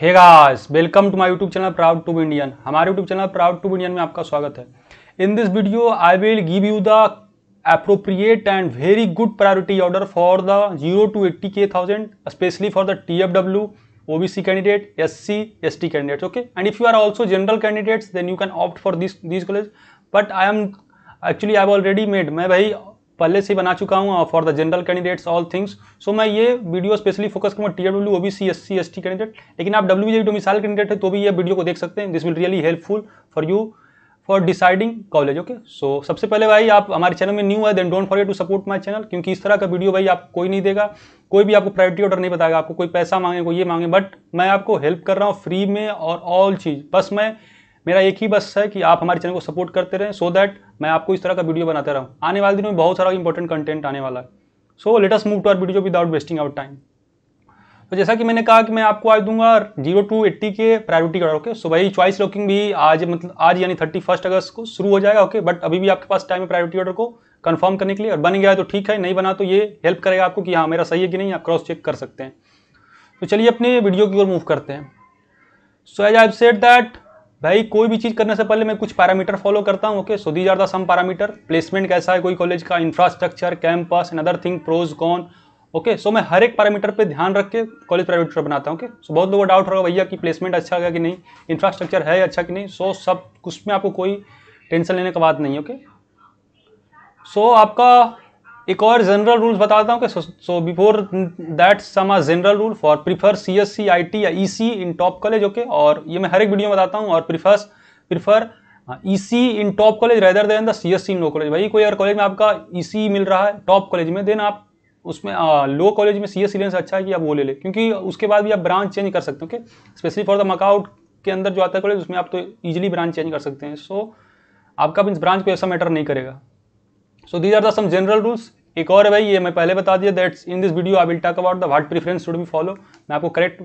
Hey welcome to my YouTube channel proud to Indian हमारे YouTube channel proud to Indian में आपका स्वागत है in this video I will give you the appropriate and very good priority order for the zero to eighty K thousand specially for the T F W O B C candidate S C S T candidates okay and if you are also general candidates then you can opt for this this college but I am actually I have already made मैं भाई पहले से बना चुका हूँ for the general candidates all things so मैं ये video specially focus करूँगा T W O B C S C S T candidate लेकिन आप डब्ल्यू जी डोमिसाइल कैंडिडेट है तो भी ये वीडियो को देख सकते हैं this will really helpful for you for deciding college okay so सबसे पहले भाई आप हमारे चैनल में न्यू है then don't forget to support my channel क्योंकि इस तरह का वीडियो भाई आप कोई नहीं देगा कोई भी आपको प्रायोरिटी ऑर्डर नहीं बताएगा आपको कोई पैसा मांगे कोई ये मांगे बट मैं आपको हेल्प कर रहा हूँ फ्री में और ऑल चीज़ बस मैं मेरा एक ही बस है कि आप हमारे चैनल को सपोर्ट करते रहें सो so दैट मैं आपको इस तरह का वीडियो बनाते रहूँ आने वाले दिनों में बहुत सारा इंपॉर्टेंट कंटेंट आने वाला है so let's move to our video without wasting our time तो जैसा कि मैंने कहा कि मैं आपको आज दूंगा zero to eighty K priority order okay so वही चॉइस लॉकिंग भी आज मतलब आज यानी थर्टी फर्स्ट अगस्त को शुरू हो जाएगा ओके बट अभी भी आपके पास टाइम है प्रायोरिटी ऑर्डर को कंफर्म करने के लिए और बन गया तो ठीक है नहीं बना तो ये हेल्प करेगा आपको कि हाँ मेरा सही है कि नहीं आप क्रॉस चेक कर सकते हैं तो चलिए अपने वीडियो की ओर मूव करते हैं so as I said that भाई कोई भी चीज़ करने से पहले मैं कुछ पैरामीटर फॉलो करता हूँ okay so these are the some parameter placement कैसा है कोई कॉलेज का infrastructure campus and other thing pros con okay so मैं हर एक पैरामीटर पे ध्यान रख के कॉलेज पैरामीटर बनाता हूँ ओके सो बहुत लोगों को डाउट होगा भैया कि प्लेसमेंट अच्छा है कि नहीं इंफ्रास्ट्रक्चर है अच्छा कि नहीं सो so, सब कुछ में आपको कोई टेंशन लेने का बात नहीं ओके okay? सो so, आपका एक और जनरल बता बताता हूँ कि so before that are general rule for prefer C S C I T या E C in top college okay और ये मैं हर एक वीडियो में बताता हूँ और prefers prefer E C in top college rather than the C S C in low college भाई कोई अगर कॉलेज में आपका ई e सी मिल रहा है टॉप कॉलेज में देन आप उसमें लो कॉलेज में सी एस सी लेने से अच्छा है कि आप वो ले लें क्योंकि उसके बाद भी आप ब्रांच चेंज कर सकते हो ओके स्पेशली फॉर द मकआउट के अंदर जो आता है कॉलेज उसमें आप तो ईजिली ब्रांच चेंज कर सकते हैं सो so, आपका ब्रांच को ऐसा मैटर नहीं करेगा so these are the some general rules एक और है भाई ये मैं पहले बता दिया that's in this video I will talk about the what preference should be follow मैं आपको करेक्ट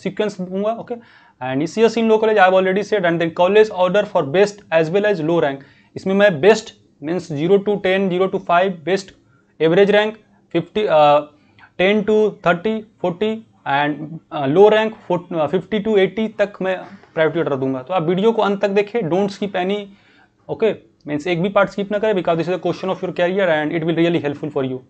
सीक्वेंस दूंगा okay and C S in low college I already said and then college order for best as well as low rank इसमें मैं best means zero to ten zero to five best average rank fifty ten to thirty forty and low rank fifty to eighty तक मैं priority order दूंगा तो आप video को अंत तक देखें डोंट की एनी ओके okay? मीन्स एक भी पार्ट स्किप ना करें because this is a question of your career and it will really helpful for you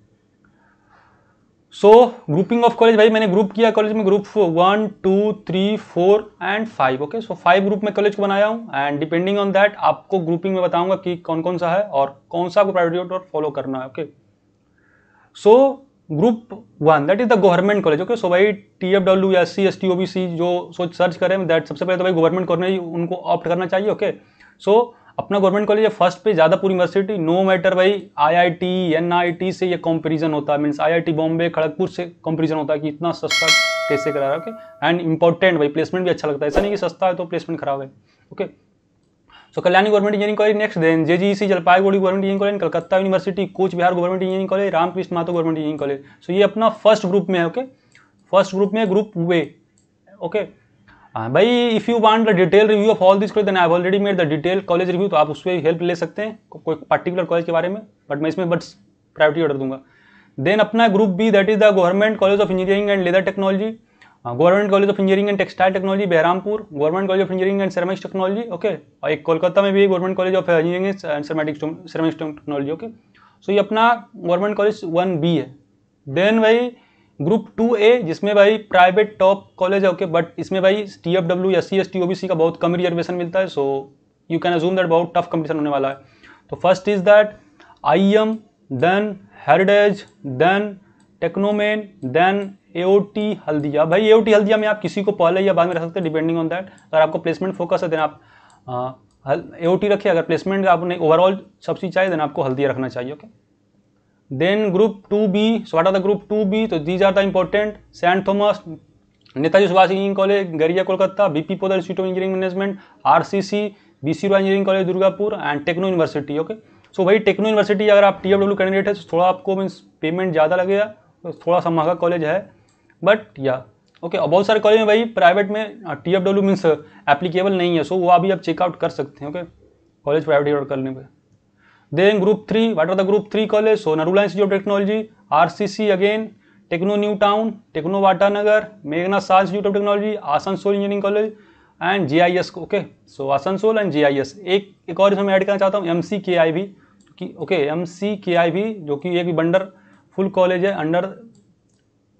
so grouping of college भाई मैंने ग्रुप किया कॉलेज में group one two three four and five okay so five group में college को बनाया हूँ and depending on that आपको grouping में बताऊंगा कि कौन कौन सा है और कौन सा आपको प्रायोरिटी और फॉलो करना है okay so group one that is the government college okay so भाई T F W S C S T O B C जो सोच सर्च करें दैट सबसे पहले तो भाई गवर्नमेंट कॉलेज उनको ऑप्ट करना चाहिए ओके okay? सो so, अपना गवर्नमेंट कॉलेज है फर्स्ट पे ज़्यादा पूरी यूनिवर्सिटी नो मैटर भाई आईआईटी एनआईटी से ये कंपैरिजन होता है मीन्स आईआईटी बॉम्बे खड़गपुर से कंपैरिजन होता है कि इतना सस्ता कैसे करा रहा है एंड इंपॉर्टेंट भाई प्लेसमेंट भी अच्छा लगता है ऐसा नहीं कि सस्ता है तो प्लेसमेंट खराब है okay so Kalyani government engineering college next then J C Jalpaiguri government engineering college Calcutta university Cooch Behar government engineering college Ramkrishna Mahato government engineering college so ये अपना फर्स्ट ग्रुप में है ओके फर्स्ट ग्रुप में ग्रुप वे ओके हाँ भाई if you want the detail review of all this college I already made the detail college review तो आप उस पर हेल्प ले सकते हैं को, कोई पर्टिकुलर कॉलेज के बारे में बट मैं इसमें बट प्रायोरिटी ऑर्डर दूंगा देन अपना group B that is the government college of engineering and leather technology government college of engineering and textile technology Berhampore government college of engineering and ceramics technology okay और एक कोलकाता में भी government college of engineering and ceramics technology okay so ये अपना government college one B है then भाई group two A जिसमें भाई प्राइवेट टॉप कॉलेज है ओके बट इसमें भाई T F W S C S T O B C का बहुत कम रिजर्वेशन मिलता है so you can assume that बहुत टफ कंपटीशन होने वाला है तो first is that I M then Heritage then Techno Main then A O T Haldia भाई ए ओ टी हल्दिया में आप किसी को पहले या बाद में रख सकते हैं डिपेंडिंग ऑन दैट अगर आपको प्लेसमेंट फोकस है देन आप ए टी रखिए अगर प्लेसमेंट आपने ओवरऑल सब चीज़ चाहिए देन आपको हल्दिया रखना चाहिए okay okay? Then group two B so are the group two B तो these are the important Saint Thomas Netaji Subhash engineering college Garia Kolkata BP Poddar institute of engineering management RCC BC Roy engineering college Durgapur and Techno university okay so वही Techno university अगर आप TFW candidate है तो थोड़ा आपको means payment ज़्यादा लगेगा तो थोड़ा सा महंगा कॉलेज है बट या ओके और बहुत सारे कॉलेज में भाई प्राइवेट में T F W means applicable नहीं है सो वो अभी आप चेकआउट कर सकते हैं ओके कॉलेज प्राइवेट करने पर then group three what are the group three college so college so of technology R C C again Techno new town Techno Bata Nagar मेघना Saha institute of technology Asansol engineering college and G I S okay so Asansol and G I S एक एक और इसमें मैं add करना चाहता हूँ M C के आई भी कि ओके एम सी के आई भी जो कि एक बंडर फुल कॉलेज है under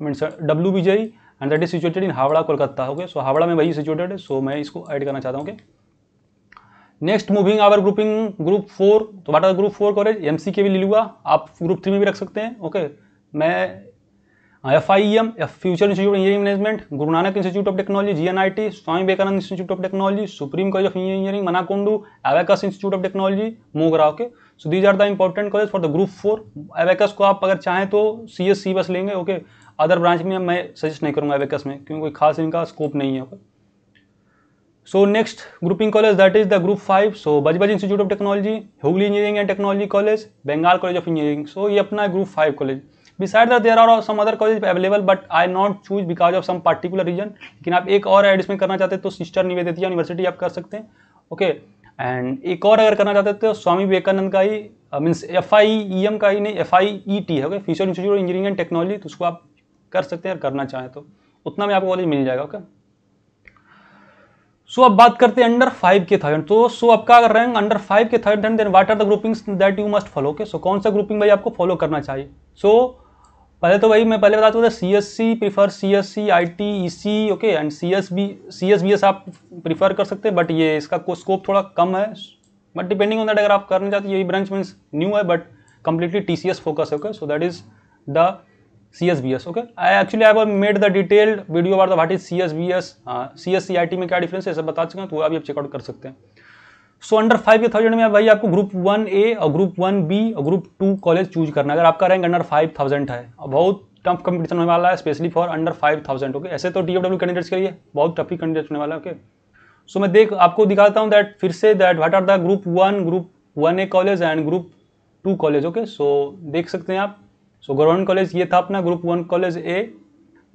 means W B J and that is situated in Howrah Kolkata okay so Howrah में वही सिचुएटेड है सो मैं इसको ऐड करना चाहता हूँ okay okay? Next moving our grouping group four तो what are group four college M C K भी ले लूँगा आप ग्रुप थ्री में भी रख सकते हैं ओके मैं F I M F future institute engineering management Guru Nanak institute of technology G N I T Swami Vivekananda institute of technology supreme college of engineering Mankundu Abacus institute of technology Mogra okay so these are the important college for the group four Abacus को आप अगर चाहें तो सी S सी बस लेंगे okay other branch में मैं suggest नहीं करूँगा एवेकस में क्योंकि कोई खास इनका स्कोप नहीं है okay so next grouping college that is the group five so Budge institute of technology Hooghly engineering and technology college Bengal college of engineering so ये अपना है group five college beside the there are some other college available but I not choose because of some particular reason लेकिन आप एक और admission करना चाहते हैं तो सिस्टर निवेदित यूनिवर्सिटी आप कर सकते हैं ओके एंड एक और अगर करना चाहते हैं तो स्वामी विवेकानंद का ही means F I E M का ही नहीं एफ आई ई है okay future institute of engineering and technology तो उसको आप कर सकते हैं अगर करना चाहें तो उतना भी आपको कॉलेज मिल जाएगा ओके okay? सो अब बात करते हैं अंडर फाइव के थर्ड तो सो आपका अगर rank under five K thousand then what are the groupings that you must follow के सो कौन सा ग्रुपिंग भाई आपको फॉलो करना चाहिए सो so, पहले तो भाई मैं पहले बताता हूँ C S C prefer C S C I T E C okay and C S B C S B S आप प्रीफर कर सकते हैं बट ये इसका स्कोप थोड़ा कम है बट डिपेंडिंग ऑन दैट अगर आप करना चाहते हैं ये ब्रांच मीन्स न्यू है but completely T C S focus है okay so that is the CSBS okay I actually I have made the detailed video about the what is CSBS uh, CSCIT में क्या difference है सब बता चुके हैं तो अभी आप चेकआउट कर सकते हैं so under five K thousand में भाई आपको ग्रुप वन ए और ग्रुप वन बी और ग्रुप टू कॉलेज चूज करना है अगर आपका रैंक अंडर फाइव थाउजेंड है बहुत टफ कंपटीशन होने वाला है specially for under five thousand okay ऐसे तो टी कैंडिडेट्स के लिए बहुत टफ ही कैंडिडेट होने वाला है ओके okay? सो so, मैं देख आपको दिखाता हूँ दैट फिर से that what are the group one group one A college and group two college okay so देख सकते हैं आप सो गवर्नमेंट कॉलेज ये था अपना group one college A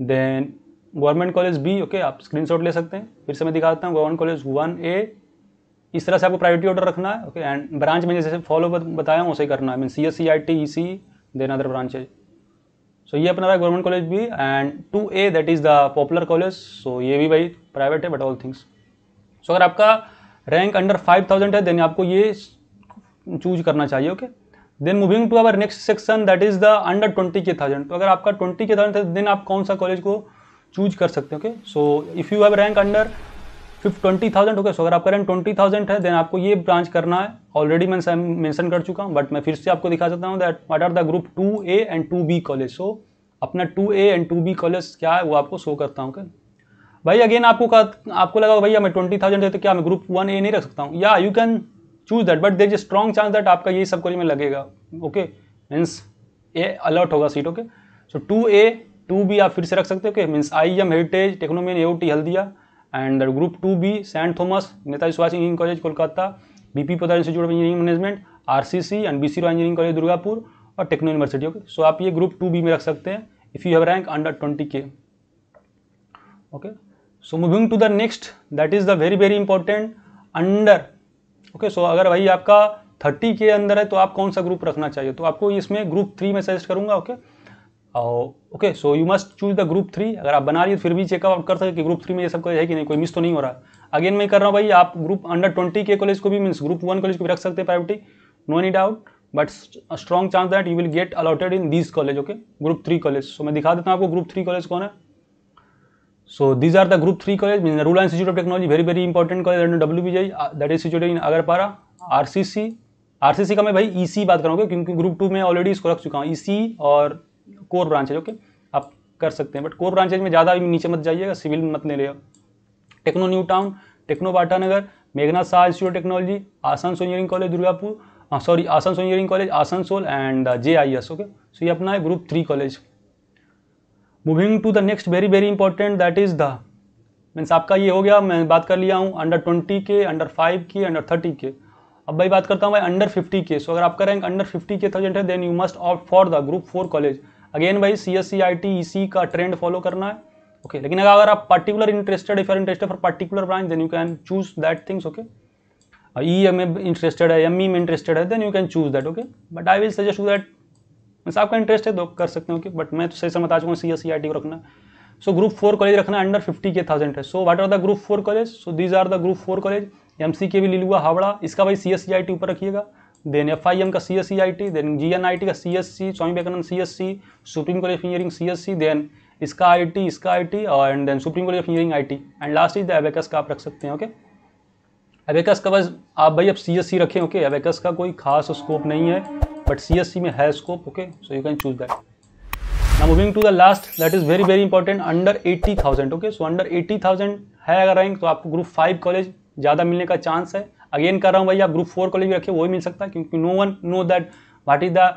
then government college B okay आप स्क्रीनशॉट ले सकते हैं फिर से मैं दिखाता हूँ गवर्नमेंट कॉलेज वन ए इस तरह से आपको प्रायोरिटी ऑर्डर रखना है ओके एंड ब्रांच में जैसे फॉलो बताया हूँ उसे करना है mean C S C I T E C then other branches so ये अपना रहा गवर्नमेंट कॉलेज भी and two A that is the popular college so ये भी भाई प्राइवेट है बट ऑल थिंग्स सो अगर आपका रैंक अंडर फाइव थाउजेंड है देन आपको ये चूज करना चाहिए okay okay? Then moving to our next section that is the under twenty K thousand तो अगर आपका ट्वेंटी के थाउजेंड देन आप कौन सा कॉलेज को चूज कर सकते हो okay so if you have rank under fifth twenty thousand okay so अगर आपका रैंक ट्वेंटी थाउजेंड है देन आपको ये ब्रांच करना है ऑलरेडी मैं मैंशन कर चुका हूँ बट मैं फिर से आपको दिखा सकता हूँ that what are the group two A and two B college so अपना two A and two B college क्या है वो आपको शो करता हूँ ओके भाई अगेन आपको कहा आपको लगा भैया मैं ट्वेंटी थाउजेंड है तो क्या मैं ग्रुप वन ए नहीं रख सकता हूँ या you can choose that but there is strong chance that आपका यही सब कॉलेज में लगेगा ओके मीन्स ए अलर्ट होगा seat okay so two A two B आप फिर से रख सकते हो means I M Heritage Techno Main A T Haldia and group two B Saint Thomas Netaji Subhash engineering college Kolkata B P Podar institute of engineering management R C C and B C engineering college Durgapur और Techno university okay सो आप ये group two B में रख सकते हैं if you have rank under twenty K okay so moving to the next that is the very very important under okay so अगर भाई आपका थर्टी के अंदर है तो आप कौन सा ग्रुप रखना चाहिए तो आपको इसमें ग्रुप थ्री में सजेस्ट करूंगा ओके और okay so you must choose the group three अगर आप बना लिए फिर भी चेकअप आप कर सकते कि ग्रुप थ्री में ये सब कोई है कि नहीं कोई मिस तो नहीं हो रहा अगेन मैं कर रहा हूँ भाई आप group under twenty K college को भी मीन्स ग्रुप वन कॉलेज को भी रख सकते हैं priority no any doubt but strong chance that you will get allotted in this college okay group three college so मैं दिखा देता हूँ आपको ग्रुप थ्री कॉलेज कौन है so are So these are the rural institute of technology very very important college W B important college is in Agarpara R C C R C C का मैं भाई ई e सी बात करूँगा क्योंकि ग्रुप टू में already इसको रख चुका हूँ ई e सी और कोर ब्रांचेज ओके आप कर सकते हैं बट कोर ब्रांचेज में ज़्यादा नीचे मत जाइएगा सिविल मत ले लिया Techno new town Techno Batanagar मेघना Saha institute technology Asansol engineering college Durgapur sorry Asansol engineering college Asansol and J I S okay so ये अपना है group three college moving to the next very very important that is the means आपका ये हो गया मैं बात कर लिया हूँ under twenty K under five K under thirty K अब भाई बात करता हूँ भाई अंडर फिफ्टी के सो अगर आपका rank under fifty K thousand है then you must opt for the group four college again भाई C S C I T E सी का ट्रेंड फॉलो करना है ओके okay, लेकिन अगर आप particular interested if are interested for particular branch then you can choose that things okay E M में interested है M E में इंटरेस्टेड है then you can choose that okay but I will suggest you that वैसे आपका interest है तो कर सकते हो कि बट मैं तो सही समझ आ चुका हूँ C S C I T को रखना सो ग्रुप फोर कॉलेज रखना अंडर फिफ्टी के थाउजेंड है so what are the group four college so these are the group four college M C K V लिलुआ Howrah इसका भाई C S C I T ऊपर रखिएगा then F I M का C S C I T then G N I T का C S C Swami Vivekananda C S C supreme college of engineering C S C then इसका I T इसका I T और and then supreme college of engineering I T and last is the Abacus का आप रख सकते हैं okay एवेकस का बस आप भाई अब सी एस सी रखें ओके एवेकस का कोई खास स्कोप नहीं है but CSC may has scope okay so you can choose moving to the last the is very very important under eighty thousand 80000 so under eighty 80000 है अगर रैंक तो आपको ग्रुप फाइव कॉलेज ज़्यादा मिलने का चांस है अगेन कर रहा हूँ भैया आप ग्रुप फोर कॉलेज भी रखिए वही मिल सकता है क्योंकि no one know that what is the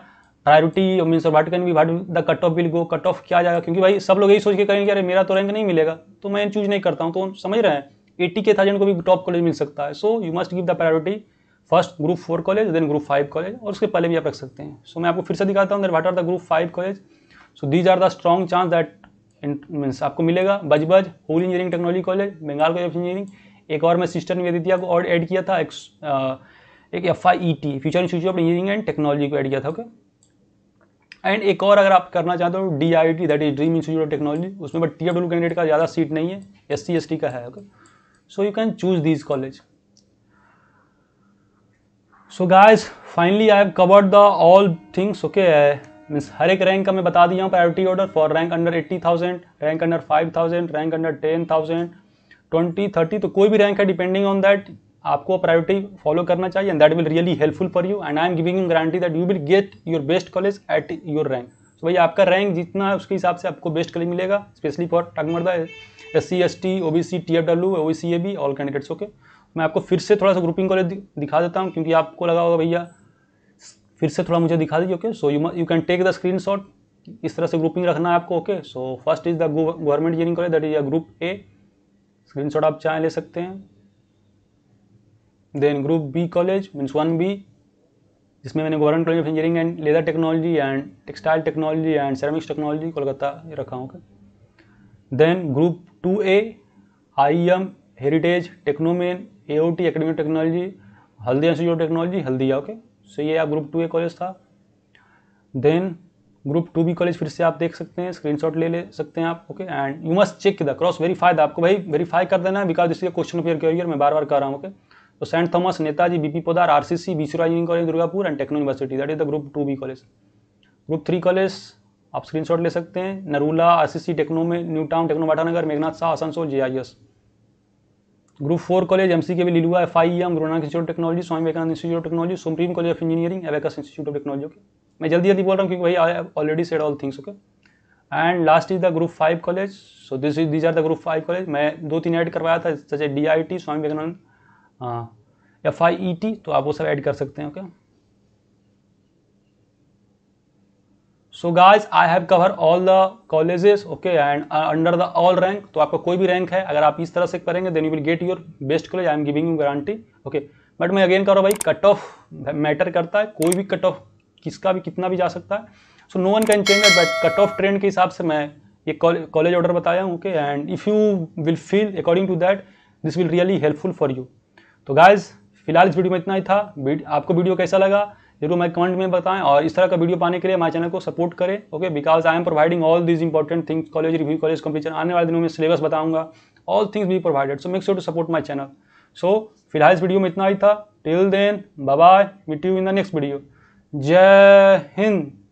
priority means what can be what the cut off will go cut off क्या जाएगा क्योंकि भाई सब लोग यही सोच के करेंगे अरे मेरा तो रैंक नहीं मिलेगा तो मैं चूज नहीं करता हूँ तो समझ रहे हैं एट्टी के थाउजेंड को भी टॉप कॉलेज मिल सकता है so you must give the priority first group four college then group five college और उसके पहले भी आप रख सकते हैं सो so, मैं आपको फिर से दिखाता हूँ there what are the group five college so these are the strong chance that means आपको मिलेगा बजबज होल engineering technology college Bengal college of engineering एक और मैं सिस्टर निवेदितिया को और एड किया था एक एक F I E T future institute of engineering and technology को एड किया था ओके okay? एंड एक और अगर आप करना चाहते हो D I T that is dream institute of technology उसमें बट टी डब्ल्यू कैंडिडेट का ज़्यादा सीट नहीं है एस सी एस टी का है okay so you can choose this college so guys finally I have covered the all things okay means हर एक rank का मैं बता दिया हूँ priority order for rank under eighty thousand rank under five thousand rank under ten thousand twenty thirty तो कोई भी रैंक है डिपेंडिंग ऑन दैट आपको प्रायोरिटी फॉलो करना चाहिए and that will really helpful for you and I am giving you guarantee that you will get your best college at your rank so भाई आपका rank जितना है उसके हिसाब से आपको बेस्ट कॉलेज मिलेगा स्पेशली फॉर टकमरदा S C S T O B C T F W O C A B all candidates okay मैं आपको फिर से थोड़ा सा ग्रुपिंग कर दिखा देता हूँ क्योंकि आपको लगा होगा भैया फिर से थोड़ा मुझे दिखा दीजिए okay so you you can take the screen shot इस तरह से ग्रुपिंग रखना है आपको okay so first is the government engineering college that is a group A screen shot आप चाहें ले सकते हैं then group B college means one B जिसमें मैंने government college of engineering and leather technology and textile technology and ceramics technology Kolkata ये रखा हूँ then group two A I M Heritage Techno Main A O T academy technology Haldia institute of technology Haldia okay so ये आप group two A college था then group two B college फिर से आप देख सकते हैं स्क्रीनशॉट ले ले सकते हैं आप okay and you must check the cross verify the आपको भाई वेरीफाई कर देना है बिकॉज इसलिए क्वेश्चन पेयर करियर मैं बार बार कर रहा हूँ ओके तो Saint Thomas Netaji B P Podar R C C बीसरा engineering college Durgapur and Techno University that is the group two B college group three college आप शॉट ले सकते हैं Narula R C C Techno में New town Techno Batanagar Meghnath Saha Asansol J I S group four college M C K V Liluah F I M Guru Nanak institute of technology Swami Vivekananda institute of technology supreme college of engineering Abacus institute of technology okay मैं जल्दी जल्दी बोल रहा हूँ क्योंकि भाई I already said all things okay and last is the group five college so this is these are the group five college मैं दो तीन ऐड करवाया था जैसे D I T Swami Vivekananda F I E T तो आप वो सब ऐड कर सकते हैं okay okay? So guys I have cover all the colleges okay and under the all rank तो आपका कोई भी रैंक है अगर आप इस तरह से करेंगे then you will get your best college I am giving you guarantee okay but मैं अगेन कह रहा हूँ भाई कट ऑफ मैटर करता है कोई भी कट ऑफ किसका भी कितना भी जा सकता है so no one can change but cut off trend के हिसाब से मैं ये कॉलेज ऑर्डर बताया हूँ okay and if you will feel according to that this will really helpful for you तो गाइज फिलहाल इस वीडियो में इतना ही था आपको वीडियो कैसा लगा जरूर मैं कमेंट में बताएं और इस तरह का वीडियो पाने के लिए हमारे चैनल को सपोर्ट करें okay because I am providing all these important things college review college competition आने वाले दिनों में सिलेबस बताऊंगा all things be provided so make sure to support my channel so फिलहाल इस वीडियो में इतना ही था till then bye meet you in the next video जय हिंद